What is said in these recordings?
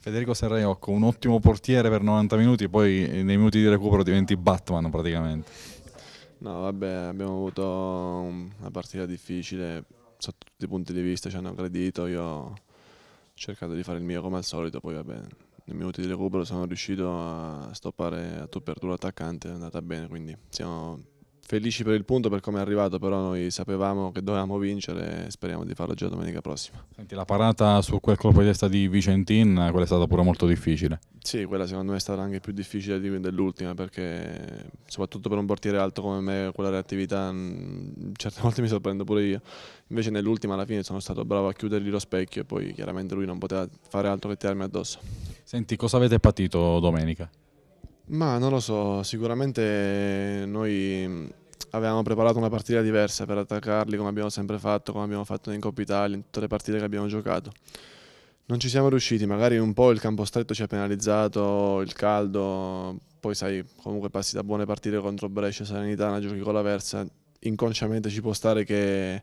Federico Serraiocco, un ottimo portiere per 90 minuti e poi nei minuti di recupero diventi Batman praticamente. No, vabbè, abbiamo avuto una partita difficile sotto tutti i punti di vista, ci hanno aggredito, io ho cercato di fare il mio come al solito, poi vabbè, nei minuti di recupero sono riuscito a stoppare a tu per tu l'attaccante, è andata bene, quindi siamo felici per il punto per come è arrivato, però noi sapevamo che dovevamo vincere e speriamo di farlo già domenica prossima. Senti, la parata su quel colpo di testa di Vicentin, quella è stata pure molto difficile. Sì, quella secondo me è stata anche più difficile dell'ultima perché soprattutto per un portiere alto come me quella reattività mm, certe volte mi sorprendo pure io. Invece nell'ultima alla fine sono stato bravo a chiudergli lo specchio e poi chiaramente lui non poteva fare altro che tirarmi addosso. Senti, cosa avete patito domenica? Ma non lo so, sicuramente noi mm, avevamo preparato una partita diversa per attaccarli come abbiamo sempre fatto, come abbiamo fatto in Coppa Italia, in tutte le partite che abbiamo giocato. Non ci siamo riusciti, magari un po' il campo stretto ci ha penalizzato, il caldo, poi sai, comunque passi da buone partite contro Brescia, Salernitana, giochi con la Versa, inconsciamente ci può stare che,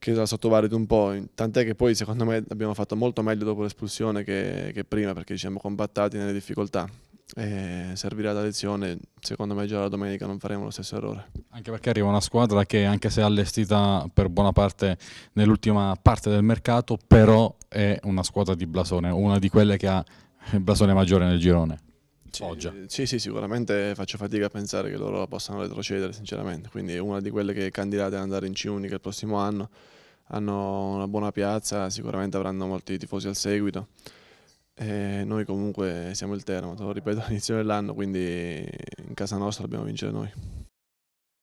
che la sottovaluti un po', tant'è che poi secondo me abbiamo fatto molto meglio dopo l'espulsione che, che prima perché ci siamo combattati nelle difficoltà e servirà da lezione. Secondo me già la domenica non faremo lo stesso errore. Anche perché arriva una squadra che anche se allestita per buona parte nell'ultima parte del mercato, però è una squadra di blasone, una di quelle che ha il blasone maggiore nel girone. Oggi. Sì, sì, sicuramente faccio fatica a pensare che loro possano retrocedere, sinceramente. Quindi è una di quelle che è candidata ad andare in C Unica il prossimo anno. Hanno una buona piazza, sicuramente avranno molti tifosi al seguito. E eh, noi comunque siamo il Teramo, te lo ripeto, all'inizio dell'anno, quindi in casa nostra dobbiamo vincere noi.